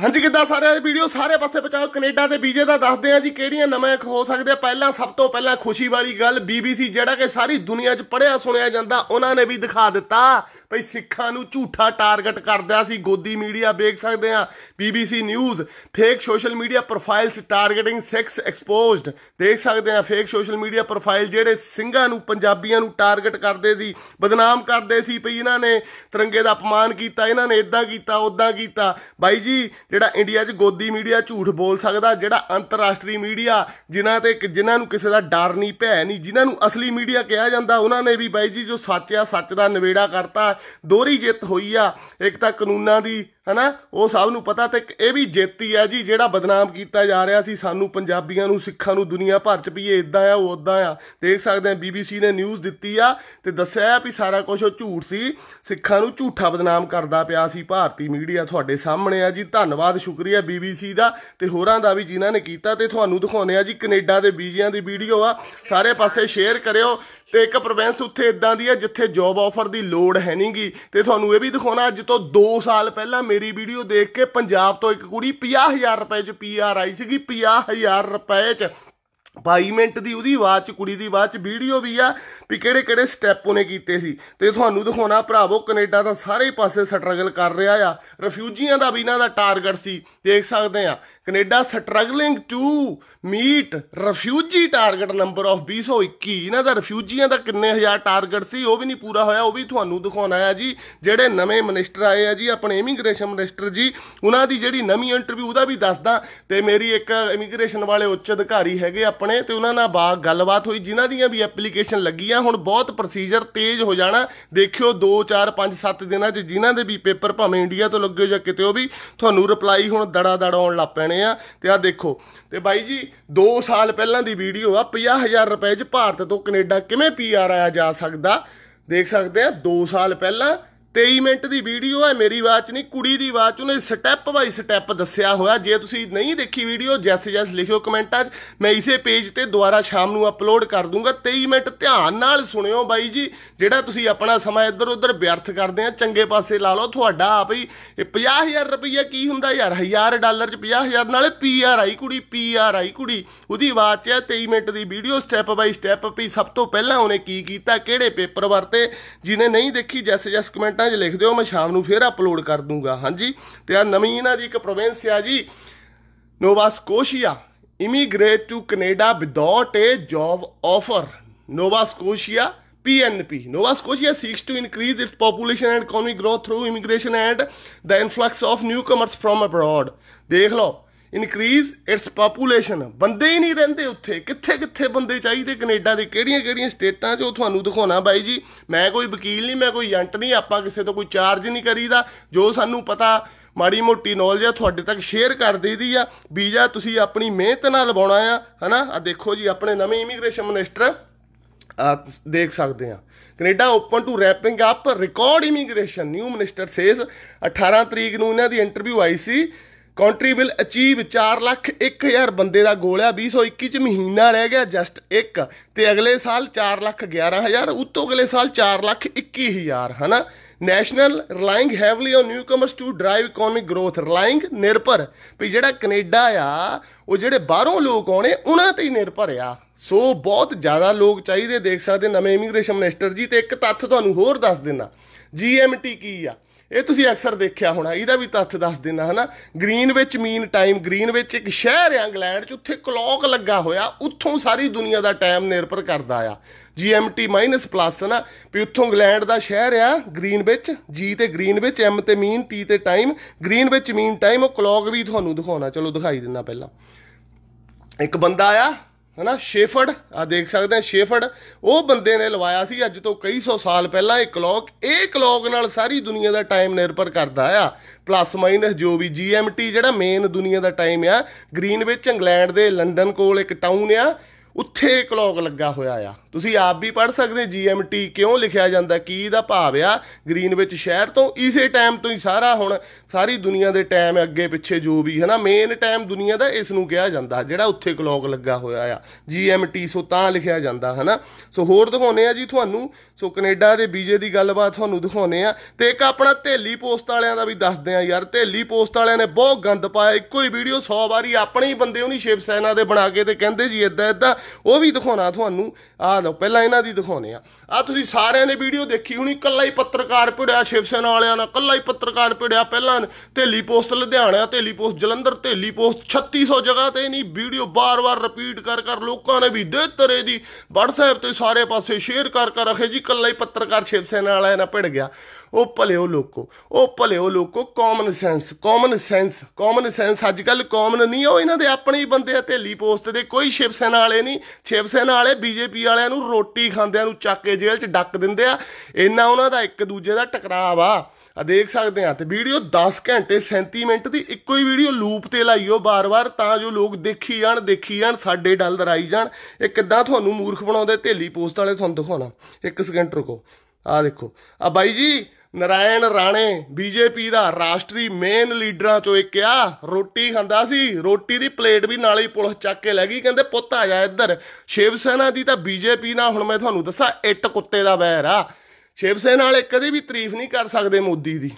ਹਾਂਜੀ ਕਿੱਦਾਂ ਸਾਰੇ ਵੀਡੀਓ ਸਾਰੇ ਪਾਸੇ ਪਹੁੰਚਾਓ ਕੈਨੇਡਾ ਤੇ ਵੀਜ਼ੇ ਦਾ ਦੱਸਦੇ ਆ ਜੀ ਕਿਹੜੀਆਂ ਨਵੇਂ ਹੋ ਸਕਦੇ ਆ ਪਹਿਲਾਂ ਸਭ ਤੋਂ ਪਹਿਲਾਂ ਖੁਸ਼ੀ ਵਾਲੀ ਗੱਲ ਬੀਬੀਸੀ ਜਿਹੜਾ ਕਿ ਸਾਰੀ ਦੁਨੀਆ 'ਚ ਪੜਿਆ ਸੁਣਿਆ ਜਾਂਦਾ ਉਹਨਾਂ ਨੇ ਵੀ ਦਿਖਾ ਦਿੱਤਾ ਭਈ ਸਿੱਖਾਂ ਨੂੰ ਝੂਠਾ ਟਾਰਗੇਟ ਕਰਦਾ ਸੀ ਗੋਦੀ ਮੀਡੀਆ ਵੇਖ ਸਕਦੇ ਆ BBC news fake social media profiles targeting Sikhs exposed ਦੇਖ ਸਕਦੇ ਆ ਫੇਕ ਸੋਸ਼ਲ ਮੀਡੀਆ ਪ੍ਰੋਫਾਈਲ ਜਿਹੜੇ ਸਿੰਘਾਂ ਨੂੰ ਪੰਜਾਬੀਆਂ ਨੂੰ ਟਾਰਗੇਟ ਕਰਦੇ ਸੀ ਬਦਨਾਮ ਕਰਦੇ ਸੀ ਭਈ ਇਹਨਾਂ ਨੇ ਤਿਰੰਗੇ ਦਾ ਅਪਮਾਨ ਕੀਤਾ ਇਹਨਾਂ ਨੇ ਇਦਾਂ ਕੀਤਾ ਉਦਾਂ ਕੀਤਾ ਬਾਈ ਜੀ ਜਿਹੜਾ ਇੰਡੀਆ 'ਚ ਗੋਦੀ ਮੀਡੀਆ ਝੂਠ ਬੋਲ ਸਕਦਾ ਜਿਹੜਾ ਅੰਤਰਰਾਸ਼ਟਰੀ ਮੀਡੀਆ ਜਿਨ੍ਹਾਂ ਤੇ ਜਿਨ੍ਹਾਂ ਨੂੰ ਕਿਸੇ ਦਾ ਡਰ ਨਹੀਂ ਭੈ ਨਹੀਂ ਜਿਨ੍ਹਾਂ ਨੂੰ ਅਸਲੀ ਮੀਡੀਆ ਕਿਹਾ ਜਾਂਦਾ ਉਹਨਾਂ ਨੇ ਵੀ ਬਾਈ ਜੀ ਜੋ ਸੱਚ ਆ ਸੱਚ ਦਾ ਨਵੇੜਾ ਕਰਤਾ ਦੋਹਰੀ ਜਿੱਤ ਹੋਈ ਆ ਇੱਕ ਤਾਂ ਕਾਨੂੰਨਾਂ ਦੀ ਹਨਾ ਉਹ ਸਭ ਨੂੰ ਪਤਾ ਤੇ ਇਹ ਵੀ ਜੇਤੀ ਆ ਜੀ ਜਿਹੜਾ ਬਦਨਾਮ ਕੀਤਾ ਜਾ ਰਿਹਾ ਸੀ ਸਾਨੂੰ ਪੰਜਾਬੀਆਂ ਨੂੰ ਸਿੱਖਾਂ ਨੂੰ ਦੁਨੀਆ ਭਰ ਚ ਵੀ ਇਹ ਇਦਾਂ ਆ ਉਹ ਉਦਾਂ ਆ ਦੇਖ ਸਕਦੇ ਆ ਬੀਬੀਸੀ ਨੇ ਨਿਊਜ਼ ਦਿੱਤੀ ਆ ਤੇ ਦੱਸਿਆ ਵੀ ਸਾਰਾ ਕੁਝ ਉਹ ਝੂਠ ਸੀ ਸਿੱਖਾਂ ਨੂੰ ਝੂਠਾ ਬਦਨਾਮ ਕਰਦਾ ਪਿਆ ਸੀ ਭਾਰਤੀ ਮੀਡੀਆ ਤੁਹਾਡੇ ਸਾਹਮਣੇ ਆ ਜੀ ਧੰਨਵਾਦ ਸ਼ੁਕਰੀਆ ਬੀਬੀਸੀ ਦਾ ਤੇ ਹੋਰਾਂ ਦਾ ਵੀ ਜਿਨ੍ਹਾਂ ਨੇ ਕੀਤਾ ਤੇ ਤੁਹਾਨੂੰ ਦਿਖਾਉਨੇ ਆ ਜੀ ਕੈਨੇਡਾ ਦੇ ਬੀਜੀਆਂ ਦੀ ਵੀਡੀਓ ਆ ਸਾਰੇ ਪਾਸੇ ਸ਼ੇਅਰ ਕਰਿਓ ਤੇ ਇੱਕ ਪ੍ਰੋਵਿੰਸ ਉੱਥੇ ਇਦਾਂ ਦੀ ਹੈ ਜਿੱਥੇ ਜੌਬ ਆਫਰ ਦੀ ਲੋੜ ਹੈ ਨਹੀਂਗੀ ਤੇ ਤੁਹਾਨੂੰ ਇਹ ਵੀ ਦਿਖਾਉਣਾ ਅੱਜ ਤੋਂ 2 ਸਾਲ ਪਹਿਲਾਂ ਮੇਰੀ ਵੀਡੀਓ ਦੇਖ ਕੇ ਪੰਜਾਬ ਤੋਂ ਇੱਕ ਕੁੜੀ 50000 ਰੁਪਏ 'ਚ ਪੀਆਰ ਆਈ ਸੀਗੀ 50000 ਰੁਪਏ 'ਚ 22 ਮਿੰਟ ਦੀ ਉਹਦੀ ਆਵਾਜ਼ ਚ ਕੁੜੀ ਦੀ ਆਵਾਜ਼ ਚ ਵੀਡੀਓ ਵੀ ਆ ਵੀ ਕਿਹੜੇ ਕਿਹੜੇ ਸਟੈਪ ਉਹਨੇ ਕੀਤੇ ਸੀ ਤੇ ਤੁਹਾਨੂੰ ਦਿਖਾਉਣਾ ਭਰਾਵੋ ਕੈਨੇਡਾ ਦਾ ਸਾਰੇ ਪਾਸੇ ਸਟਰਗਲ ਕਰ ਰਿਹਾ ਆ ਰਿਫਿਊਜੀਆਂ ਦਾ ਵੀ ਇਹਨਾਂ ਦਾ ਟਾਰਗੇਟ ਸੀ ਦੇਖ ਸਕਦੇ ਆ Canada struggling to meet refugee target number of 221 ਇਹਨਾਂ ਦਾ ਰਿਫਿਊਜੀਆਂ ਦਾ ਕਿੰਨੇ ਹਜ਼ਾਰ ਟਾਰਗੇਟ ਸੀ ਉਹ ਵੀ ਨਹੀਂ ਪੂਰਾ ਹੋਇਆ ਉਹ ਵੀ ਤੁਹਾਨੂੰ ਦਿਖਾਉਣਾ ਆ ਜੀ ਜਿਹੜੇ ਨਵੇਂ ਮਿਨਿਸਟਰ ਆਏ ਆ ਜੀ ਆਪਣੇ ਇਮੀਗ੍ਰੇਸ਼ਨ ਮਿਨਿਸਟਰ ਜੀ ਉਹਨਾਂ ਦੀ ਜਿਹੜੀ ਨਵੀਂ ਇੰਟਰਵਿਊ ਦਾ ਵੀ ਦੱਸਦਾ ਤੇ ਮੇਰੀ ਇੱਕ ਇਮੀਗ੍ਰੇਸ਼ਨ ਵਾਲੇ ਉੱਚ ਅਧਿਕਾਰੀ ਹੈਗੇ ਆ ਆਪਣੇ ਤੇ ਉਹਨਾਂ ਨਾਲ ਬਾਤ ਗੱਲਬਾਤ ਹੋਈ ਜਿਨ੍ਹਾਂ ਦੀਆਂ ਵੀ ਐਪਲੀਕੇਸ਼ਨ ਲੱਗੀਆਂ ਹੁਣ ਬਹੁਤ ਪ੍ਰੋਸੀਜਰ ਤੇਜ਼ ਹੋ ਜਾਣਾ ਦੇਖਿਓ 2 4 5 7 ਦਿਨਾਂ 'ਚ ਜਿਨ੍ਹਾਂ ਦੇ ਵੀ ਪੇਪਰ ਭਾਵੇਂ ਇੰਡੀਆ ਤੋਂ ਲੱਗੇ ਜਾਂ ਕਿਤੇ ਉਹ ਵੀ ਤੁਹਾਨੂੰ ਰਿਪਲਾਈ ਹੁਣ ਦੜਾ ਦੜਾ ਆਉਣ ਲੱਗ ਪੈਣੇ ਆ ਤੇ ਆ ਦੇਖੋ ਤੇ ਬਾਈ ਜੀ 2 ਸਾਲ ਪਹਿਲਾਂ ਦੀ ਵੀਡੀਓ ਆ 50000 ਰੁਪਏ 'ਚ ਭਾਰਤ ਤੋਂ ਕੈਨੇਡਾ ਕਿਵੇਂ ਪੀਆਰ ਆਇਆ ਜਾ ਸਕਦਾ ਦੇਖ ਸਕਦੇ ਆ 2 ਸਾਲ ਪਹਿਲਾਂ 23 ਮਿੰਟ ਦੀ ਵੀਡੀਓ ਹੈ ਮੇਰੀ ਆਵਾਜ਼ ਨਹੀਂ ਕੁੜੀ ਦੀ ਆਵਾਜ਼ ਉਹਨੇ ਸਟੈਪ ਬਾਈ ਸਟੈਪ ਦੱਸਿਆ ਹੋਇਆ ਜੇ ਤੁਸੀਂ ਨਹੀਂ ਦੇਖੀ ਵੀਡੀਓ ਜੈਸ ਜੈਸ ਲਿਖਿਓ ਕਮੈਂਟਾਂ 'ਚ ਮੈਂ ਇਸੇ ਪੇਜ ਤੇ ਦੁਬਾਰਾ ਸ਼ਾਮ ਨੂੰ ਅਪਲੋਡ ਕਰ ਦੂੰਗਾ 23 ਮਿੰਟ ਧਿਆਨ ਨਾਲ ਸੁਣਿਓ ਬਾਈ ਜੀ ਜਿਹੜਾ ਤੁਸੀਂ ਆਪਣਾ ਸਮਾਂ ਇੱਧਰ ਉੱਧਰ ਵਿਅਰਥ ਕਰਦੇ ਆ ਚੰਗੇ ਪਾਸੇ ਲਾ ਲਓ ਤੁਹਾਡਾ ਆਪ ਹੀ 50000 ਰੁਪਈਆ ਕੀ ਹੁੰਦਾ ਯਾਰ 1000 ਡਾਲਰ 'ਚ 50000 ਨਾਲ ਪੀਆਰਆਈ ਕੁੜੀ ਪੀਆਰਆਈ ਕੁੜੀ ਉਹਦੀ ਆਵਾਜ਼ 'ਚ 23 ਮਿੰਟ ਦੀ ਵੀਡੀਓ ਸਟੈਪ ਬਾਈ ਸਟੈਪ ਵੀ ਸਭ ਤੋਂ ਪਹਿਲਾਂ ਉਹਨੇ ਕੀ ਕੀਤਾ ਕਿਹੜੇ ਪੇਪਰ ਵਰਤੇ ਜਿਨੇ ਨਹੀਂ ਦੇਖੀ ਜੈਸ ਜੈਸ ਕਮੈਂਟ ਕਮੈਂਟਾਂ 'ਚ ਲਿਖ ਦਿਓ ਮੈਂ ਸ਼ਾਮ ਨੂੰ ਫੇਰ ਅਪਲੋਡ ਕਰ ਦੂੰਗਾ ਹਾਂਜੀ ਤੇ ਆ ਨਵੀਂ ਇਹਨਾਂ ਦੀ ਇੱਕ ਪ੍ਰੋਵਿੰਸ ਆ ਜੀ Nova Scotia immigrate to Canada without a job offer Nova Scotia PNP. Nova Scotia seeks to increase its population and economic growth through immigration and the influx of newcomers from abroad. ਦੇਖ ਲਓ increase it's population ਬੰਦੇ ਹੀ ਨਹੀਂ ਰਹਿੰਦੇ ਉੱਥੇ ਕਿੱਥੇ ਕਿੱਥੇ ਬੰਦੇ ਚਾਹੀਦੇ ਕੈਨੇਡਾ ਦੇ ਕਿਹੜੀਆਂ ਕਿਹੜੀਆਂ ਸਟੇਟਾਂ 'ਚ ਉਹ ਤੁਹਾਨੂੰ ਦਿਖਾਉਣਾ ਬਾਈ ਜੀ ਮੈਂ ਕੋਈ ਵਕੀਲ ਨਹੀਂ ਮੈਂ ਕੋਈ ਏਜੰਟ ਨਹੀਂ ਆਪਾਂ ਕਿਸੇ ਤੋਂ ਕੋਈ ਚਾਰਜ ਨਹੀਂ ਕਰੀਦਾ ਜੋ ਸਾਨੂੰ ਪਤਾ ਮਾੜੀ ਮੋਟੀ ਨੌਲੇਜ ਆ ਤੁਹਾਡੇ ਤੱਕ ਸ਼ੇਅਰ ਕਰ ਦੇਦੀ ਆ ਵੀਜ਼ਾ ਤੁਸੀਂ ਆਪਣੀ ਮਿਹਨਤ ਨਾਲ ਲਵਾਉਣਾ ਆ ਹਨਾ ਆ ਦੇਖੋ ਜੀ ਆਪਣੇ ਨਵੇਂ ਇਮੀਗ੍ਰੇਸ਼ਨ ਮਿਨਿਸਟਰ ਦੇਖ ਸਕਦੇ ਆ Canada open to ramping up record immigration new minister says 18 ਤਰੀਕ ਨੂੰ ਇਹਨਾਂ ਦੀ ਇੰਟਰਵਿਊ ਆਈ ਸੀ ਕੰਟਰੀ ਵਿਲ ਅਚੀਵ 4 ਲੱਖ 1000 ਬੰਦੇ ਦਾ ਗੋਲ ਆ 2021 ਚ ਮਹੀਨਾ ਰਹਿ ਗਿਆ ਜਸਟ 1 ਤੇ ਅਗਲੇ ਸਾਲ 4 ਲੱਖ 11000 ਉਤੋਂ ਅਗਲੇ ਸਾਲ 4 ਲੱਖ 21000 ਹਨਾ national relying heavily on newcomers to drive economic growth relying ਨਿਰਭਰ ਵੀ ਜਿਹੜਾ ਕੈਨੇਡਾ ਆ ਉਹ ਜਿਹੜੇ ਬਾਹਰੋਂ ਲੋਕ ਆਉਣੇ ਉਹਨਾਂ ਤੇ ਹੀ ਨਿਰਭਰ ਆ ਸੋ ਬਹੁਤ ਜ਼ਿਆਦਾ ਲੋਕ ਚਾਹੀਦੇ ਦੇਖ ਸਕਦੇ ਨਵੇਂ ਇਮੀਗ੍ਰੇਸ਼ਨ ਮਿਨਿਸਟਰ ਜੀ ਤੇ ਇੱਕ ਤੱਥ ਤੁਹਾਨੂੰ ਹੋਰ ਦੱਸ ਦਿੰਦਾ ਜੀਐਮਟੀ ਕੀ ਆ ਇਹ ਤੁਸੀਂ ਅਕਸਰ ਦੇਖਿਆ ਹੋਣਾ ਇਹਦਾ ਵੀ ਤੱਥ ਦੱਸ ਦਿੰਦਾ ਹਨਾ green Greenwich mean time green ਵਿੱਚ ਇੱਕ ਸ਼ਹਿਰ ਹੈ ਇੰਗਲੈਂਡ 'ਚ ਉੱਥੇ ਕਲੌਕ ਲੱਗਾ ਹੋਇਆ ਉੱਥੋਂ ਸਾਰੀ ਦੁਨੀਆ ਦਾ ਟਾਈਮ ਨਿਰਭਰ ਕਰਦਾ ਆ GMT ਮਾਈਨਸ ਪਲੱਸ ਨਾ ਵੀ ਉੱਥੋਂ ਇੰਗਲੈਂਡ ਦਾ ਸ਼ਹਿਰ ਆ ਗ੍ਰੀਨ ਵਿੱਚ G ਤੇ ਗ੍ਰੀਨ ਵਿੱਚ M ਤੇ ਮੀਨ T ਤੇ time Greenwich mean time ਉਹ ਕਲੌਕ ਵੀ ਤੁਹਾਨੂੰ ਦਿਖਾਉਣਾ ਚਲੋ ਦਿਖਾਈ ਦਿੰਦਾ ਪਹਿਲਾਂ ਇੱਕ ਬੰਦਾ ਆ ਹਨਾ ਸ਼ੇਫਰਡ ਆ ਦੇਖ ਸਕਦੇ ਆ ਸ਼ੇਫਰਡ ਉਹ ਬੰਦੇ ਨੇ ਲਵਾਇਆ ਸੀ ਅੱਜ ਤੋਂ ਕਈ ਸੌ ਸਾਲ ਪਹਿਲਾਂ ਇਹ ਕਲੌਕ ਇਹ ਕਲੌਕ ਨਾਲ ਸਾਰੀ ਦੁਨੀਆ ਦਾ ਟਾਈਮ ਨਿਰਭਰ ਕਰਦਾ ਆ ਪਲੱਸ ਮਾਈਨਸ ਜੋ ਵੀ ਜੀਐਮਟੀ ਜਿਹੜਾ ਮੇਨ ਦੁਨੀਆ ਦਾ ਟਾਈਮ ਆ ਗ੍ਰੀਨਵਿਚ ਇੰਗਲੈਂਡ ਦੇ ਲੰਡਨ ਕੋਲ ਇੱਕ ਟਾਊਨ ਆ ਉੱਥੇ ਕਲੌਕ ਲੱਗਾ ਹੋਇਆ ਆ ਤੁਸੀਂ ਆਪ ਵੀ ਪੜ ਸਕਦੇ ਜੀਐਮਟੀ ਕਿਉਂ ਲਿਖਿਆ ਜਾਂਦਾ ਕੀ ਦਾ ਭਾਵ ਆ ਗ੍ਰੀਨ ਵਿੱਚ ਸ਼ਹਿਰ ਤੋਂ ਇਸੇ ਟਾਈਮ ਤੋਂ ਹੀ ਸਾਰਾ ਹੁਣ ਸਾਰੀ ਦੁਨੀਆ ਦੇ ਟਾਈਮ ਅੱਗੇ ਪਿੱਛੇ ਜੋ ਵੀ ਹੈ ਨਾ ਮੇਨ ਟਾਈਮ ਦੁਨੀਆ ਦਾ ਇਸ ਨੂੰ ਕਿਹਾ ਜਾਂਦਾ ਜਿਹੜਾ ਉੱਥੇ ਕਲੌਕ ਲੱਗਾ ਹੋਇਆ ਆ ਜੀਐਮਟੀ ਸੋ ਤਾਂ ਲਿਖਿਆ ਜਾਂਦਾ ਹੈ ਨਾ ਸੋ ਹੋਰ ਦਿਖਾਉਨੇ ਆ ਜੀ ਤੁਹਾਨੂੰ ਸੋ ਕੈਨੇਡਾ ਦੇ ਬੀਜੇ ਦੀ ਗੱਲਬਾਤ ਤੁਹਾਨੂੰ ਦਿਖਾਉਨੇ ਆ ਤੇ ਇੱਕ ਆਪਣਾ ਢੇਲੀ ਪੋਸਟ ਵਾਲਿਆਂ ਦਾ ਵੀ ਦੱਸਦੇ ਆ ਯਾਰ ਢੇਲੀ ਪੋਸਟ ਵਾਲਿਆਂ ਨੇ ਬਹੁਤ ਗੰਦ ਪਾਇਆ ਇੱਕੋ ਹੀ ਵੀਡੀਓ 100 ਵਾਰੀ ਆਪਣੇ ਹੀ ਬੰਦੇ ਉਹਨੀ ਸ਼ਿਵ ਸੈਨਾ ਦੇ ਬਣਾ ਕੇ ਤੇ ਕਹਿੰਦੇ ਜੀ ਇਦਾਂ ਇਦਾਂ ਉਹ ਵੀ ਦਿਖਾਉਣਾ ਤੁਹਾਨੂੰ ਆ ਦਿਖਾ ਲਓ ਪਹਿਲਾਂ ਇਹਨਾਂ ਦੀ ਦਿਖਾਉਨੇ ਆ ਆ ਤੁਸੀਂ ਸਾਰਿਆਂ ਨੇ ਵੀਡੀਓ ਦੇਖੀ ਹੋਣੀ ਕੱਲਾ ਹੀ ਪੱਤਰਕਾਰ ਭਿੜਿਆ ਸ਼ਿਵ ਸੈਨਾ ਵਾਲਿਆਂ ਨਾਲ ਕੱਲਾ ਹੀ ਪੱਤਰਕਾਰ ਭਿੜਿਆ ਪਹਿਲਾਂ Daily Post Ludhiana Daily Post Jalandhar Daily Post 3600 ਜਗ੍ਹਾ ਤੇ ਨਹੀਂ ਵੀਡੀਓ ਬਾਰ-ਬਾਰ ਰਿਪੀਟ ਕਰ ਕਰ ਲੋਕਾਂ ਨੇ ਵੀ ਦੇ ਤਰੇ ਦੀ WhatsApp ਤੇ ਸਾਰੇ ਪਾਸੇ ਸ਼ੇਅਰ ਕਰ ਕਰ ਰਖੇ ਜੀ ਕੱਲਾ ਹੀ ਪੱਤਰਕਾਰ ਸ਼ਿਵ ਸੈਨਾ ਵਾਲਿਆਂ ਨਾਲ ਭਿੜ ਗਿਆ ਉਹ ਭਲਿਓ ਲੋਕੋ ਉਹ ਭਲਿਓ ਲੋਕੋ common sense common sense common sense ਅੱਜ ਕੱਲ ਕਾਮਨ ਨਹੀਂ ਉਹ ਇਹਨਾਂ ਦੇ ਆਪਣੇ ਹੀ ਬੰਦੇ ਆ ਢੇਲੀ ਪੋਸਟ ਦੇ ਕੋਈ ਸ਼ਿਵ ਸੈਨਾ ਵਾਲੇ ਨਹੀਂ ਸ਼ਿਵ ਸੈਨਾ ਵਾਲੇ ਬੀਜੇਪੀ ਵਾਲਿਆਂ ਨੂੰ ਰੋਟੀ ਖਾਂਦਿਆਂ ਨੂੰ ਚੱਕ ਕੇ ਜੇਲ੍ਹ 'ਚ ਡੱਕ ਦਿੰਦੇ ਆ ਇੰਨਾ ਉਹਨਾਂ ਦਾ ਇੱਕ ਦੂਜੇ ਦਾ ਟਕਰਾਅ ਆ ਆ ਦੇਖ ਸਕਦੇ ਆ ਤੇ ਵੀਡੀਓ 10 ਘੰਟੇ 37 ਮਿੰਟ ਦੀ ਇੱਕੋ ਹੀ ਵੀਡੀਓ ਲੂਪ ਤੇ ਲਾਈਓ ਬਾਰ-ਬਾਰ ਤਾਂ ਜੋ ਲੋਕ ਦੇਖੀ ਜਾਣ ਦੇਖੀ ਜਾਣ ਸਾਡੇ ਡਲ ਦਰਾਈ ਜਾਣ ਇਹ ਕਿੱਦਾਂ ਤੁਹਾਨੂੰ ਮੂਰਖ ਬਣਾਉਂਦੇ ਢੇਲੀ ਪੋਸਟ ਵਾਲੇ ਤੁਹਾਨੂੰ ਦਿਖਾਉਣਾ ਇੱਕ ਸਕਿੰਟ ਰੁਕੋ ਆ ਦੇਖੋ ਆ ਬਾਈ ਜੀ ਨਰਾਇਣ ਰਾਣੇ ਬੀਜੇਪੀ ਦਾ ਰਾਸ਼ਟਰੀ ਮੇਨ ਲੀਡਰਾਂ ਚੋਂ ਇੱਕ ਆ ਰੋਟੀ ਖਾਂਦਾ ਸੀ ਰੋਟੀ ਦੀ ਪਲੇਟ ਵੀ ਨਾਲ ਹੀ ਪੁਲਿਸ ਚੱਕ ਕੇ ਲੈ ਗਈ ਕਹਿੰਦੇ ਪੁੱਤ ਆ ਜਾ ਇੱਧਰ ਸ਼ਿਵ ਸੈਨਾ ਦੀ ਤਾਂ ਬੀਜੇਪੀ ਨਾਲ ਹੁਣ ਮੈਂ ਤੁਹਾਨੂੰ ਦੱਸਾਂ ਇੱਟ ਕੁੱਤੇ ਦਾ ਵੈਰ ਆ ਸ਼ਿਵ ਸੈਨਾ ਵਾਲੇ ਕਦੇ ਵੀ ਤਾਰੀਫ ਨਹੀਂ ਕਰ ਸਕਦੇ ਮੋਦੀ ਦੀ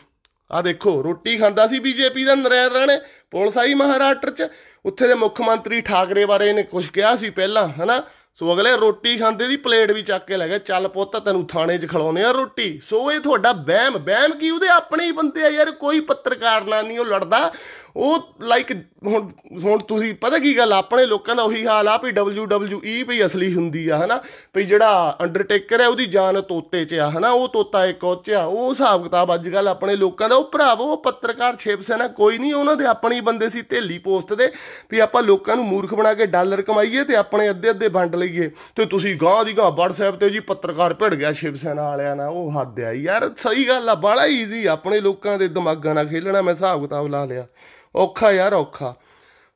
ਆ ਦੇਖੋ ਰੋਟੀ ਖਾਂਦਾ ਸੀ ਬੀਜੇਪੀ ਦਾ ਨਰਾਇਣ ਰਾਣੇ ਪੁਲਿਸ ਆਈ ਮਹਾਰਾਸ਼ਟਰ 'ਚ ਉੱਥੇ ਦੇ ਮੁੱਖ ਮੰਤਰੀ ਠਾਕਰੇ ਬਾਰੇ ਇਹਨੇ ਕੁਝ ਕਿਹਾ ਸੀ ਪਹਿਲਾਂ ਹਨਾ ਸੋ ਅਗਲੇ ਰੋਟੀ ਖਾਂਦੇ ਦੀ ਪਲੇਟ ਵੀ ਚੱਕ ਕੇ ਲੈ ਗਿਆ ਚੱਲ ਪੁੱਤ ਤੈਨੂੰ ਥਾਣੇ 'ਚ ਖਿਲਾਉਂਦੇ ਆ ਰੋਟੀ ਸੋ ਇਹ ਤੁਹਾਡਾ ਬਹਿਮ ਬਹਿਮ ਕੀ ਉਹਦੇ ਆਪਣੇ ਹੀ ਬੰਦੇ ਆ ਯਾਰ ਕੋਈ ਪੱਤਰਕਾਰ ਨਾਲ ਨਹੀਂ ਉਹ ਲੜਦਾ ਉਹ ਲਾਈਕ ਹੁਣ ਹੁਣ ਤੁਸੀਂ ਪਤਾ ਕੀ ਗੱਲ ਆਪਣੇ ਲੋਕਾਂ ਦਾ ਉਹੀ ਹਾਲ ਆ ਵੀ WWE ਵੀ ਅਸਲੀ ਹੁੰਦੀ ਆ ਹਨਾ ਵੀ ਜਿਹੜਾ ਅੰਡਰਟੇਕਰ ਹੈ ਉਹਦੀ ਜਾਨ ਤੋਤੇ 'ਚ ਆ ਹਨਾ ਉਹ ਤੋਤਾ ਇੱਕ ਉੱਚ ਆ ਉਹ ਹਿਸਾਬ ਕਿਤਾਬ ਅੱਜ ਕੱਲ ਆਪਣੇ ਲੋਕਾਂ ਦਾ ਉਹ ਭਰਾਵੋ ਉਹ ਪੱਤਰਕਾਰ ਛੇਪ ਸੈਨਾ ਕੋਈ ਨਹੀਂ ਉਹਨਾਂ ਦੇ ਆਪਣੇ ਬੰਦੇ ਸੀ ਢੇਲੀ ਪੋਸਟ ਦੇ ਵੀ ਆਪਾਂ ਲੋਕਾਂ ਨੂੰ ਮੂਰਖ ਬਣਾ ਕੇ ਡਾਲਰ ਕਮਾਈਏ ਤੇ ਆਪਣੇ ਅੱਧੇ ਅੱਧੇ ਵੰਡ ਲਈਏ ਤੇ ਤੁਸੀਂ ਗਾਂ ਦੀ ਗਾਂ WhatsApp ਤੇ ਜੀ ਪੱਤਰਕਾਰ ਭਿੜ ਗਿਆ ਛੇਪ ਸੈਨਾ ਵਾਲਿਆਂ ਨਾਲ ਉਹ ਹੱਦ ਆ ਯਾਰ ਸਹੀ ਗੱਲ ਆ ਬੜਾ ਈਜ਼ੀ ਆਪਣੇ ਲੋਕਾਂ ਦੇ ਦਿਮਾਗਾਂ ਨਾਲ ਖੇਲਣਾ ਮੈਂ ਹਿਸਾਬ ਕਿਤਾਬ ਲਾ ਲਿਆ ਔਖਾ ਯਾਰ ਔਖਾ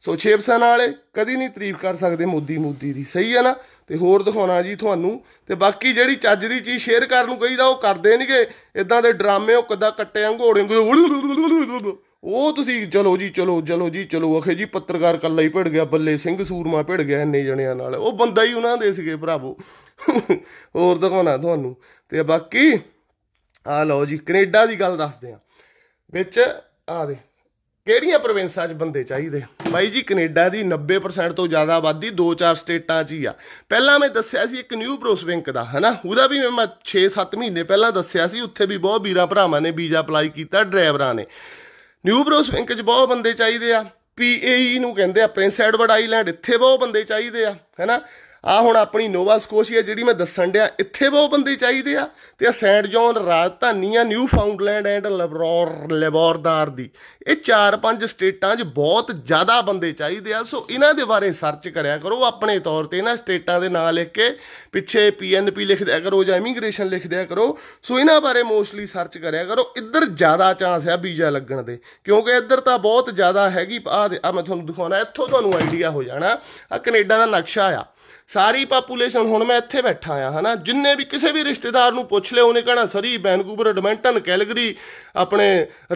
ਸੋ ਛੇਪਸਨ ਵਾਲੇ ਕਦੀ ਨਹੀਂ ਤਾਰੀਫ ਕਰ ਸਕਦੇ ਮੋਦੀ ਮੋਦੀ ਦੀ ਸਹੀ ਹੈ ਨਾ ਤੇ ਹੋਰ ਦਿਖਾਉਣਾ ਜੀ ਤੁਹਾਨੂੰ ਤੇ ਬਾਕੀ ਜਿਹੜੀ ਚੱਜ ਦੀ ਚੀਜ਼ ਸ਼ੇਅਰ ਕਰਨ ਨੂੰ ਕਹੀਦਾ ਉਹ ਕਰਦੇ ਨਹੀਂਗੇ ਇਦਾਂ ਦੇ ਡਰਾਮੇ ਉਹ ਕਦਾ ਕੱਟੇ ਅੰਗੋੜੇ ਉਹ ਤੁਸੀਂ ਚਲੋ ਜੀ ਚਲੋ ਚਲੋ ਜੀ ਚਲੋ ਅਖੇ ਜੀ ਪੱਤਰਕਾਰ ਕੱਲਾ ਹੀ ਭਿੜ ਗਿਆ ਬੱਲੇ ਸਿੰਘ ਸੂਰਮਾ ਭਿੜ ਗਿਆ ਇੰਨੇ ਜਣਿਆਂ ਨਾਲ ਉਹ ਬੰਦਾ ਹੀ ਉਹਨਾਂ ਦੇ ਸੀਗੇ ਭਰਾਵੋ ਹੋਰ ਦਿਖਾਉਣਾ ਤੁਹਾਨੂੰ ਤੇ ਬਾਕੀ ਆ ਲਓ ਜੀ ਕੈਨੇਡਾ ਦੀ ਗੱਲ ਦੱਸਦੇ ਆ ਵਿੱਚ ਆ ਦੇ ਕਿਹੜੀਆਂ ਪ੍ਰੋਵਿੰਸਾਂ 'ਚ ਬੰਦੇ ਚਾਹੀਦੇ ਬਾਈ ਜੀ ਕੈਨੇਡਾ ਦੀ 90% ਤੋਂ ਜ਼ਿਆਦਾ ਆਬਾਦੀ 2-4 ਸਟੇਟਾਂ 'ਚ ਹੀ ਆ ਪਹਿਲਾਂ ਮੈਂ ਦੱਸਿਆ ਸੀ ਇੱਕ ਨਿਊ ਬੈਂਕ ਦਾ ਹਨਾ ਉਹਦਾ ਵੀ ਮੈਂ 6-7 ਮਹੀਨੇ ਪਹਿਲਾਂ ਦੱਸਿਆ ਸੀ ਉੱਥੇ ਵੀ ਬਹੁਤ ਵੀਰਾਂ ਭਰਾਵਾਂ ਨੇ ਵੀਜ਼ਾ ਅਪਲਾਈ ਕੀਤਾ ਡਰਾਈਵਰਾਂ ਨੇ ਨਿਊ ਬੈਂਕ 'ਚ ਬਹੁਤ ਬੰਦੇ ਚਾਹੀਦੇ ਆ ਪੀਏਈ ਨੂੰ ਕਹਿੰਦੇ ਆ ਪ੍ਰਿੰਸ ਐਡਵਰਡ ਆਈਲੈਂਡ ਇੱਥੇ ਬਹੁਤ ਬੰਦੇ ਚਾਹੀਦੇ ਆ ਹੈਨਾ ਆ ਹੁਣ ਆਪਣੀ ਨੋਵਾ ਸਕੋਸ਼ੀਆ ਜਿਹੜੀ ਮੈਂ ਦੱਸਣ ਡਿਆ ਇੱਥੇ ਬਹੁਤ ਬੰਦੇ ਚਾਹੀਦੇ ਆ ਤੇ ਆ ਸੈਂਟ ਜੌਨ ਰਾਜਧਾਨੀ ਆ ਨਿਊ ਫਾਊਂਡਲੈਂਡ ਐਂਡ ਲੈਬਰੋਰ ਲੈਬੋਰਦਾਰ ਦੀ ਇਹ ਚਾਰ ਪੰਜ ਸਟੇਟਾਂ 'ਚ ਬਹੁਤ ਜ਼ਿਆਦਾ ਬੰਦੇ ਚਾਹੀਦੇ ਆ ਸੋ ਇਹਨਾਂ ਦੇ ਬਾਰੇ ਸਰਚ ਕਰਿਆ ਕਰੋ ਆਪਣੇ ਤੌਰ ਤੇ ਇਹਨਾਂ ਸਟੇਟਾਂ ਦੇ ਨਾਂ ਲਿਖ ਕੇ ਪਿੱਛੇ ਪੀਐਨਪੀ ਲਿਖ ਦਿਆ ਕਰੋ ਜਾਂ ਇਮੀਗ੍ਰੇਸ਼ਨ ਲਿਖ ਦਿਆ ਕਰੋ ਸੋ ਇਹਨਾਂ ਬਾਰੇ ਮੋਸਟਲੀ ਸਰਚ ਕਰਿਆ ਕਰੋ ਇੱਧਰ ਜ਼ਿਆਦਾ ਚਾਂਸ ਆ ਵੀਜ਼ਾ ਲੱਗਣ ਦੇ ਕਿਉਂਕਿ ਇੱਧਰ ਤਾਂ ਬਹੁਤ ਜ਼ਿਆਦਾ ਹੈਗੀ ਆ ਮੈਂ ਤੁਹਾਨੂੰ ਦਿਖਾਉਣਾ ਇੱਥੋਂ ਤੁਹਾਨੂੰ ਆਈਡੀਆ ਹੋ ਜਾਣਾ ਆ ਕੈਨੇਡਾ ਦਾ ਨਕਸ਼ਾ ਆ ਸਾਰੀ ਪਾਪੂਲੇਸ਼ਨ ਹੁਣ ਮੈਂ ਇੱਥੇ ਬੈਠਾ ਆ ਹਨਾ ਜਿੰਨੇ ਵੀ ਕਿਸੇ ਵੀ ਰਿਸ਼ਤੇਦਾਰ ਨੂੰ ਪੁੱਛ ਲਿਓ ਉਹਨੇ ਕਹਣਾ ਸਰੀ ਵੈਨਕੂਵਰ ਐਡਮੈਂਟਨ ਕੈਲਗਰੀ ਆਪਣੇ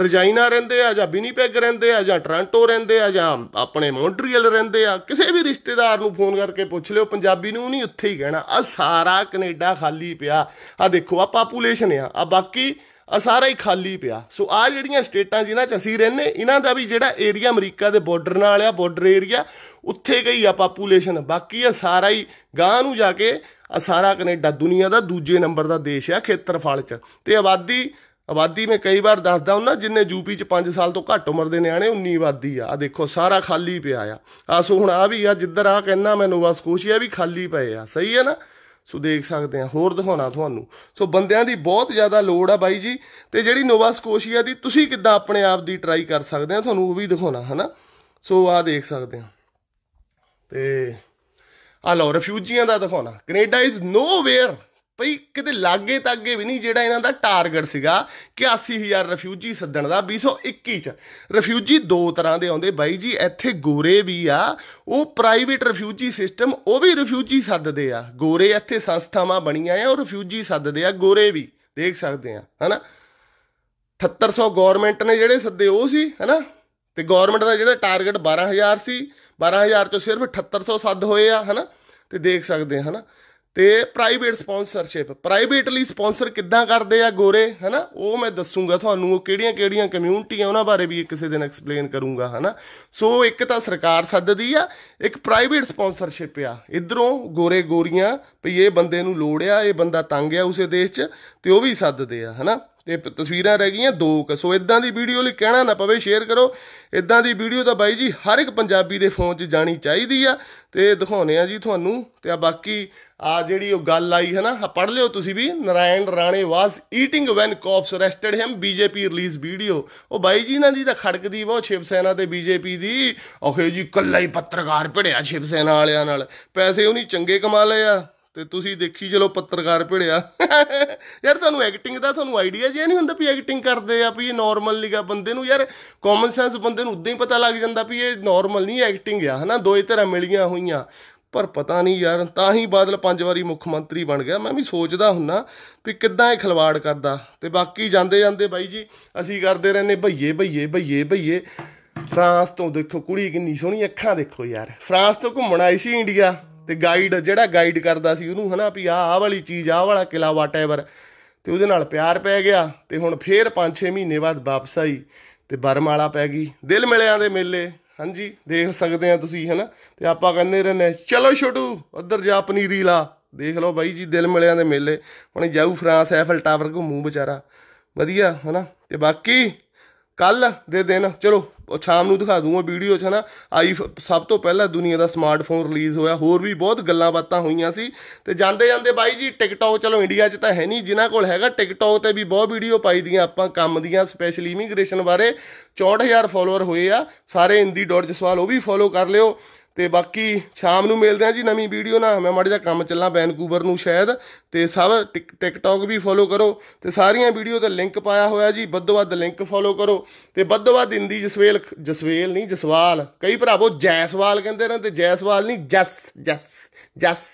ਰਜਾਈਨਾ ਰਹਿੰਦੇ ਆ ਜਾਂ ਬਿਨੀਪੈਗ ਰਹਿੰਦੇ ਆ ਜਾਂ ਟ੍ਰਾਂਟੋ ਰਹਿੰਦੇ ਆ ਜਾਂ ਆਪਣੇ ਮੌਂਟਰੀਅਲ ਰਹਿੰਦੇ ਆ ਕਿਸੇ ਵੀ ਰਿਸ਼ਤੇਦਾਰ ਨੂੰ ਫੋਨ ਕਰਕੇ ਪੁੱਛ ਲਿਓ ਪੰਜਾਬੀ ਨੂੰ ਨਹੀਂ ਉੱਥੇ ਹੀ ਕਹਿਣਾ ਆ ਸਾਰਾ ਕੈਨੇਡਾ ਖਾਲੀ ਪਿਆ ਆ ਦੇਖੋ ਆ ਪਾਪੂਲੇਸ਼ਨ ਆ ਆ ਬਾਕੀ ਆ ਸਾਰਾ ਹੀ ਖਾਲੀ ਪਿਆ ਸੋ ਆ ਜਿਹੜੀਆਂ ਸਟੇਟਾਂ ਜਿਨ੍ਹਾਂ 'ਚ ਅਸੀਂ ਰਹਿੰਨੇ ਇਹਨਾਂ ਦਾ ਵੀ ਜਿਹੜਾ ਏਰੀਆ ਅਮਰੀਕਾ ਦੇ ਬਾਰਡਰ ਨਾਲ ਆ ਬਾਰਡਰ ਏਰੀਆ ਉੱਥੇ ਗਈ ਆ ਪਾਪੂਲੇਸ਼ਨ ਬਾਕੀ ਆ ਸਾਰਾ ਹੀ ਗਾਂ ਨੂੰ ਜਾ ਕੇ ਆ ਸਾਰਾ ਕੈਨੇਡਾ ਦੁਨੀਆ ਦਾ ਦੂਜੇ ਨੰਬਰ ਦਾ ਦੇਸ਼ ਆ ਖੇਤਰਫਲ 'ਚ ਤੇ ਆਬਾਦੀ ਆਬਾਦੀ ਮੈਂ ਕਈ ਵਾਰ ਦੱਸਦਾ ਨਾ ਜਿੰਨੇ ਯੂਪੀ ਚ 5 ਸਾਲ ਤੋਂ ਘੱਟ ਉਮਰ ਦੇ ਨਿਆਣੇ 19 ਆਬਾਦੀ ਆ ਆ ਦੇਖੋ ਸਾਰਾ ਖਾਲੀ ਪਿਆ ਆ ਆ ਸੋ ਹੁਣ ਆ ਵੀ ਆ ਜਿੱਧਰ ਆ ਕਹਿੰਨਾ ਮੈਂ ਨੋਵਾ ਸਕੋਸ਼ੀਆ ਵੀ ਖਾਲੀ ਪਏ ਆ ਸਹੀ ਹੈ ਨਾ ਸੋ ਦੇਖ ਸਕਦੇ ਆ ਹੋਰ ਦਿਖਾਉਣਾ ਤੁਹਾਨੂੰ ਸੋ ਬੰਦਿਆਂ ਦੀ ਬਹੁਤ ਜ਼ਿਆਦਾ ਲੋੜ ਆ ਬਾਈ ਜੀ ਤੇ ਜਿਹੜੀ ਨੋਵਾ ਸਕੋਸ਼ੀਆ ਦੀ ਤੁਸੀਂ ਕਿੱਦਾਂ ਆਪਣੇ ਆਪ ਦੀ ਟਰਾਈ ਕਰ ਸਕਦੇ ਆ ਤੁਹਾਨੂੰ ਉਹ ਵੀ ਦਿਖਾਉਣਾ ਹਨਾ ਸੋ ਆ ਦੇਖ ਸਕਦੇ ਆ ਤੇ ਆ ਲੋ ਰਿਫਿਊਜੀਆਂ ਦਾ ਦਿਖਾਉਣਾ ਕੈਨੇਡਾ ਇਜ਼ ਨੋਵੇਅਰ ਭਈ ਕਿਤੇ ਲਾਗੇ ਤਾਗੇ ਵੀ ਨਹੀਂ ਜਿਹੜਾ ਇਹਨਾਂ ਦਾ ਟਾਰਗੇਟ ਸੀਗਾ 81000 ਰਿਫਿਊਜੀ ਸੱਦਣ ਦਾ 2021 ਚ ਰਿਫਿਊਜੀ ਦੋ ਤਰ੍ਹਾਂ ਦੇ ਆਉਂਦੇ ਬਾਈ ਜੀ ਇੱਥੇ ਗੋਰੇ ਵੀ ਆ ਉਹ ਪ੍ਰਾਈਵੇਟ ਰਿਫਿਊਜੀ ਸਿਸਟਮ ਉਹ ਵੀ ਰਿਫਿਊਜੀ ਸੱਦਦੇ ਆ ਗੋਰੇ ਇੱਥੇ ਸੰਸਥਾਵਾਂ ਬਣੀਆਂ ਆ ਉਹ ਰਿਫਿਊਜੀ ਸੱਦਦੇ ਆ ਗੋਰੇ ਵੀ ਦੇਖ ਸਕਦੇ ਆ ਹਨਾ 7700 ਗਵਰਨਮੈਂਟ ਨੇ ਜਿਹੜੇ ਸੱਦੇ ਉਹ ਸੀ ਹਨਾ ਤੇ ਗਵਰਨਮੈਂਟ ਦਾ ਜਿਹੜਾ ਟਾਰਗੇਟ 12000 ਸੀ 12000 ਚੋਂ ਸਿਰਫ 7800 ਸੱਦ ਹੋਏ ਆ ਹਨਾ ਤੇ ਦੇਖ ਸਕਦੇ ਆ ਹਨਾ ਤੇ ਪ੍ਰਾਈਵੇਟ ਸਪਾਂਸਰਸ਼ਿਪ ਪ੍ਰਾਈਵੇਟਲੀ ਸਪਾਂਸਰ ਕਿੱਦਾਂ ਕਰਦੇ ਆ ਗੋਰੇ ਹਨਾ ਉਹ ਮੈਂ ਦੱਸੂਗਾ ਤੁਹਾਨੂੰ ਉਹ ਕਿਹੜੀਆਂ ਕਿਹੜੀਆਂ ਕਮਿਊਨਿਟੀ ਆ ਉਹਨਾਂ ਬਾਰੇ ਵੀ ਕਿਸੇ ਦਿਨ ਐਕਸਪਲੇਨ ਕਰੂੰਗਾ ਹਨਾ ਸੋ ਇੱਕ ਤਾਂ ਸਰਕਾਰ ਸੱਦਦੀ ਆ ਇੱਕ ਪ੍ਰਾਈਵੇਟ ਸਪਾਂਸਰਸ਼ਿਪ ਆ ਇਧਰੋਂ ਗੋਰੇ ਗੋਰੀਆਂ ਵੀ ਇਹ ਬੰਦੇ ਨੂੰ ਲੋੜ ਆ ਇਹ ਬੰਦਾ ਤੰਗ ਆ ਉਸੇ ਦੇਸ਼ 'ਚ ਤੇ ਉਹ ਵੀ ਸੱਦਦੇ ਆ ਹਨਾ ਤੇ ਤਸਵੀਰਾਂ ਰਹਿ ਗਈਆਂ ਦੋ ਕ ਸੋ ਇਦਾਂ ਦੀ ਵੀਡੀਓ ਲਈ ਕਹਿਣਾ ਨਾ ਪਵੇ ਸ਼ੇਅਰ ਕਰੋ ਇਦਾਂ ਦੀ ਵੀਡੀਓ ਤਾਂ ਬਾਈ ਜੀ ਹਰ ਇੱਕ ਪੰਜਾਬੀ ਦੇ ਫੋਨ 'ਚ ਜਾਣੀ ਚਾਹੀਦੀ ਆ ਤੇ ਦਿਖਾਉਨੇ ਆ ਜੀ ਤੁਹਾਨੂੰ ਤੇ ਆ ਬਾਕੀ ਆ ਜਿਹੜੀ ਉਹ ਗੱਲ ਆਈ ਹੈ ਨਾ ਆ ਪੜ੍ਹ ਲਿਓ ਤੁਸੀਂ ਵੀ Narayan Rane was eating when cops arrested him BJP releases video ਉਹ ਬਾਈ ਜੀ ਇਹਨਾਂ ਦੀ ਤਾਂ ਖੜਕਦੀ ਬਹੁਤ ਸ਼ਿਵ ਸੈਨਾ ਤੇ ਬੀਜੇਪੀ ਦੀ ਓਹੇ ਜੀ ਕੱਲਾ ਹੀ ਪੱਤਰਕਾਰ ਭੜਿਆ ਸ਼ਿਵ ਸੈਨਾ ਵਾਲਿਆਂ ਨਾਲ ਪੈਸੇ ਉਹਨੀ ਚੰਗੇ ਕਮਾ ਲਏ ਆ ਤੇ ਤੁਸੀਂ ਦੇਖੀ ਚਲੋ ਪੱਤਰਕਾਰ ਭੜਿਆ ਯਾਰ ਤੁਹਾਨੂੰ ਐਕਟਿੰਗ ਦਾ ਤੁਹਾਨੂੰ ਆਈਡੀਆ ਜੀ ਨਹੀਂ ਹੁੰਦਾ ਵੀ ਐਕਟਿੰਗ ਕਰਦੇ ਆ ਵੀ ਇਹ ਨਾਰਮਲ ਲਿਗਾ ਬੰਦੇ ਨੂੰ ਯਾਰ ਕਾਮਨ ਸੈਂਸ ਬੰਦੇ ਨੂੰ ਉਦਾਂ ਹੀ ਪਤਾ ਲੱਗ ਜਾਂਦਾ ਵੀ ਇਹ ਨਾਰਮਲ ਨਹੀਂ ਐਕਟਿੰਗ ਆ ਹਨਾ ਦੋਏ ਤਰ੍ਹਾਂ ਮਿਲੀਆਂ ਹੋਈਆਂ ਪਰ ਪਤਾ ਨਹੀਂ ਯਾਰ ਤਾਂ ਹੀ ਬਾਦਲ ਪੰਜ ਵਾਰੀ ਮੁੱਖ ਮੰਤਰੀ ਬਣ ਗਿਆ ਮੈਂ ਵੀ ਸੋਚਦਾ ਹੁੰਨਾ ਵੀ ਕਿੱਦਾਂ ਇਹ ਖਲਵਾੜ ਕਰਦਾ ਤੇ ਬਾਕੀ ਜਾਂਦੇ ਜਾਂਦੇ ਬਾਈ ਜੀ ਅਸੀਂ ਕਰਦੇ ਰਹਿੰਦੇ ਭਈਏ ਭਈਏ ਭਈਏ ਭਈਏ ਫਰਾਂਸ ਤੋਂ ਦੇਖੋ ਕੁੜੀ ਕਿੰਨੀ ਸੋਹਣੀ ਅੱਖਾਂ ਦੇਖੋ ਯਾਰ ਫਰਾਂਸ ਤੋਂ ਘੁੰਮਣ ਆਈ ਸੀ ਇੰਡੀਆ ਤੇ ਗਾਈਡ ਜਿਹੜਾ ਗਾਈਡ ਕਰਦਾ ਸੀ ਉਹਨੂੰ ਹਨਾ ਵੀ ਆਹ ਆ ਵਾਲੀ ਚੀਜ਼ ਆਹ ਵਾਲਾ ਕਿਲਾ ਵਾਟਐਵਰ ਤੇ ਉਹਦੇ ਨਾਲ ਪਿਆਰ ਪੈ ਗਿਆ ਤੇ ਹੁਣ ਫੇਰ 5-6 ਮਹੀਨੇ ਬਾਅਦ ਵਾਪਸ ਆਈ ਤੇ ਬਰਮਾਲਾ ਪੈ ਗਈ ਦਿਲ ਮਿਲਿਆਂ ਦੇ ਮੇਲੇ ਹਾਂਜੀ ਦੇਖ ਸਕਦੇ ਆ ਤੁਸੀਂ ਹਨਾ ਤੇ ਆਪਾਂ ਕਹਿੰਦੇ ਰਹਿੰਦੇ ਚਲੋ ਛੋਟੂ ਉਧਰ ਜਾ ਪਨੀਰੀ ਲਾ ਦੇਖ ਲਓ ਬਾਈ ਜੀ ਦਿਲ ਮਿਲਿਆਂ ਦੇ ਮੇਲੇ ਹੁਣ ਜਾਊ ਫਰਾਂਸ ਐਫਲ ਟਾਵਰ ਘੁੰਮੂ ਵਿਚਾਰਾ ਵਧੀਆ ਹਨਾ ਤੇ ਬਾਕੀ ਕੱਲ ਦੇ ਦਿਨ ਚਲੋ ਉਹ ਸ਼ਾਮ ਨੂੰ ਦਿਖਾ ਦੂੰਗਾ ਚ ਹਨਾ ਆਈ ਸਭ ਤੋਂ ਪਹਿਲਾਂ ਦੁਨੀਆ ਦਾ ਸਮਾਰਟਫੋਨ ਰਿਲੀਜ਼ ਹੋਇਆ ਹੋਰ ਵੀ ਬਹੁਤ ਗੱਲਾਂ ਬਾਤਾਂ ਹੋਈਆਂ ਸੀ ਤੇ ਜਾਂਦੇ ਜਾਂਦੇ ਬਾਈ ਜੀ ਟਿਕਟੌਕ ਚਲੋ ਇੰਡੀਆ 'ਚ ਤਾਂ ਹੈ ਨਹੀਂ ਜਿਨ੍ਹਾਂ ਕੋਲ ਹੈਗਾ ਟਿਕਟੌਕ ਤੇ ਵੀ ਬਹੁਤ ਵੀਡੀਓ ਪਾਈ ਦੀਆਂ ਆਪਾਂ ਕੰਮ ਦੀਆਂ ਸਪੈਸ਼ਲ ਇਮੀਗ੍ਰੇਸ਼ਨ ਬਾਰੇ 64000 ਫਾਲੋਅਰ ਹੋਏ ਆ ਸਾਰੇ ਹਿੰਦੀ ਡਾਟ ਜਸਵਾਲ ਉਹ ਵੀ ਫੋਲੋ ਕਰ ਲਿਓ ਤੇ ਬਾਕੀ ਸ਼ਾਮ ਨੂੰ ਮਿਲਦੇ ਆ ਜੀ ਨਵੀਂ ਵੀਡੀਓ ਨਾਲ ਮੈਂ ਮੜ ਜਾ ਕੰਮ ਚੱਲਾ ਵੈਨਕੂਵਰ ਨੂੰ ਸ਼ਾਇਦ ਤੇ ਸਭ ਟਿਕਟੌਕ ਵੀ ਫੋਲੋ ਕਰੋ ਤੇ ਸਾਰੀਆਂ ਵੀਡੀਓ ਦਾ ਲਿੰਕ ਪਾਇਆ ਹੋਇਆ ਜੀ ਵੱਧੋ ਵੱਧ ਲਿੰਕ ਫੋਲੋ ਕਰੋ ਤੇ ਵੱਧੋ ਵੱਧ ਹਿੰਦੀ ਜਸਵੇਲ ਜਸਵੇਲ ਨਹੀਂ ਜਸਵਾਲ ਕਈ ਭਰਾਵੋ ਜੈਸਵਾਲ ਕਹਿੰਦੇ ਨੇ ਤੇ ਜੈਸਵਾਲ ਨਹੀਂ ਜਸ ਜਸ ਜਸ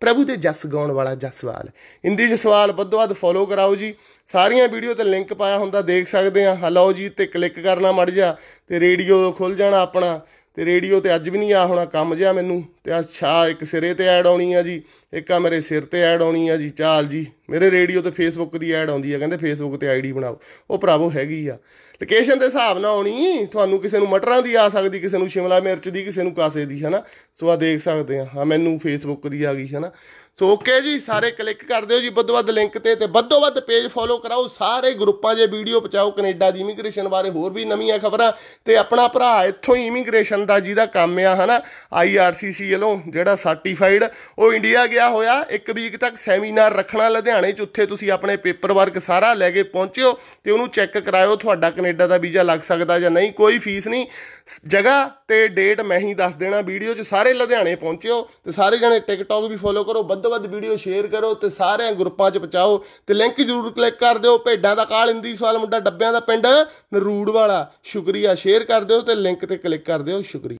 ਪ੍ਰਭੂ ਦੇ ਜਸ ਗਾਉਣ ਵਾਲਾ ਜਸਵਾਲ ਹਿੰਦੀ ਜਸਵਾਲ ਵੱਧੋ ਵੱਧ ਫੋਲੋ ਕਰਾਓ ਜੀ ਸਾਰੀਆਂ ਵੀਡੀਓ ਤੇ ਲਿੰਕ ਪਾਇਆ ਹੁੰਦਾ ਦੇਖ ਸਕਦੇ ਆ ਹਲੋ ਜੀ ਤੇ ਕਲਿੱਕ ਕਰਨਾ ਮੜ ਜਾ ਤੇ ਰੇਡੀਓ ਖੁੱਲ ਜਾਣਾ ਆਪਣਾ ਤੇ ਰੇਡੀਓ ਤੇ ਅੱਜ ਵੀ ਨਹੀਂ ਆ ਹੋਣਾ ਕੰਮ ਜਿਆ ਮੈਨੂੰ ਤੇ ਆ ਛਾ ਇੱਕ ਸਿਰੇ ਤੇ ਐਡ ਆਉਣੀ ਆ ਜੀ ਇੱਕ ਆ ਮੇਰੇ ਸਿਰ ਤੇ ਐਡ ਆਉਣੀ ਆ ਜੀ ਚਾਲ ਜੀ ਮੇਰੇ ਰੇਡੀਓ ਤੇ ਫੇਸਬੁੱਕ ਦੀ ਐਡ ਆਉਂਦੀ ਆ ਕਹਿੰਦੇ ਫੇਸਬੁੱਕ ਤੇ ਆਈਡੀ ਬਣਾਓ ਉਹ ਭਰਾਵੋ ਹੈਗੀ ਆ ਲੋਕੇਸ਼ਨ ਦੇ ਹਿਸਾਬ ਨਾਲ ਆਉਣੀ ਤੁਹਾਨੂੰ ਕਿਸੇ ਨੂੰ ਮਟਰਾਂ ਦੀ ਆ ਸਕਦੀ ਕਿਸੇ ਨੂੰ ਸ਼ਿਮਲਾ ਮਿਰਚ ਦੀ ਕਿਸੇ ਨੂੰ ਕਾਸੇ ਦੀ ਹਨਾ ਸੋ ਆ ਦੇਖ ਸਕਦੇ ਆ ਹਾਂ ਮੈਨੂੰ ਫੇਸਬੁੱਕ ਦੀ ਆ ਗਈ ਹਨਾ ਸੋ ਓਕੇ ਜੀ ਸਾਰੇ ਕਲਿੱਕ ਕਰ ਦਿਓ ਜੀ ਵੱਧ-ਵੱਧ ਲਿੰਕ ਤੇ ਤੇ ਵੱਧ-ਵੱਧ ਪੇਜ ਫੋਲੋ ਕਰਾਓ ਸਾਰੇ ਗਰੁੱਪਾਂ 'ਚ ਵੀਡੀਓ ਪਹੁੰਚਾਓ ਕੈਨੇਡਾ ਦੀ ਇਮੀਗ੍ਰੇਸ਼ਨ ਬਾਰੇ ਹੋਰ ਵੀ ਨਵੀਆਂ ਖਬਰਾਂ ਤੇ ਆਪਣਾ ਭਰਾ ਇੱਥੋਂ ਹੀ ਇਮੀਗ੍ਰੇਸ਼ਨ ਦਾ ਜਿਹਦਾ ਕੰਮ ਆ ਹਨਾ ਆਈਆਰਸੀਸੀ ਵੱਲੋਂ ਜਿਹੜਾ ਸਰਟੀਫਾਈਡ ਉਹ ਇੰਡੀਆ ਗਿਆ ਹੋਇਆ ਇੱਕ ਵੀਕ ਤੱਕ ਸੈਮੀਨਾਰ ਰੱਖਣਾ ਲੁਧਿਆਣੇ 'ਚ ਉੱਥੇ ਤੁਸੀਂ ਆਪਣੇ ਪੇਪਰ ਵਰਕ ਸਾਰਾ ਲੈ ਕੇ ਪਹੁੰਚਿਓ ਤੇ ਉਹਨੂੰ ਚੈੱਕ ਕਰਾਇਓ ਤੁਹਾਡਾ ਕੈਨੇਡਾ ਦਾ ਵੀਜ਼ਾ ਲੱਗ ਸਕਦਾ ਜਾਂ ਨਹੀਂ ਕੋਈ ਫੀਸ ਨਹੀਂ ਜਗ੍ਹਾ ਤੇ ਡੇਟ ਮੈਂ ਹੀ ਦੱਸ ਦੇਣਾ ਵੀਡੀਓ 'ਚ ਸਾਰੇ ਲੁਧਿਆਣੇ ਪਹੁੰਚਿਓ ਤੇ ਸਾਰੇ ਜਣੇ ਟਿਕਟੌਕ ਵੀ ਫੋਲੋ ਕਰੋ ਵੱਧ ਵੱਧ ਵੀਡੀਓ ਸ਼ੇਅਰ ਕਰੋ ਤੇ ਸਾਰਿਆਂ ਗਰੁੱਪਾਂ 'ਚ ਪਹੁੰਚਾਓ ਤੇ ਲਿੰਕ ਜ਼ਰੂਰ ਕਲਿੱਕ ਕਰ ਦਿਓ ਭੇਡਾਂ ਦਾ ਕਾਲ ਇੰਦੀ ਸਵਾਲ ਮੁੰਡਾ ਡੱਬਿਆਂ ਦਾ ਪਿੰਡ ਨਰੂੜ ਵਾਲਾ ਸ਼ੁਕਰੀਆ ਸ਼ੇਅਰ ਕਰ ਦਿਓ ਤੇ ਲਿੰਕ ਤੇ ਕਲਿੱਕ ਕਰ ਦਿਓ ਸ਼ੁਕਰੀਆ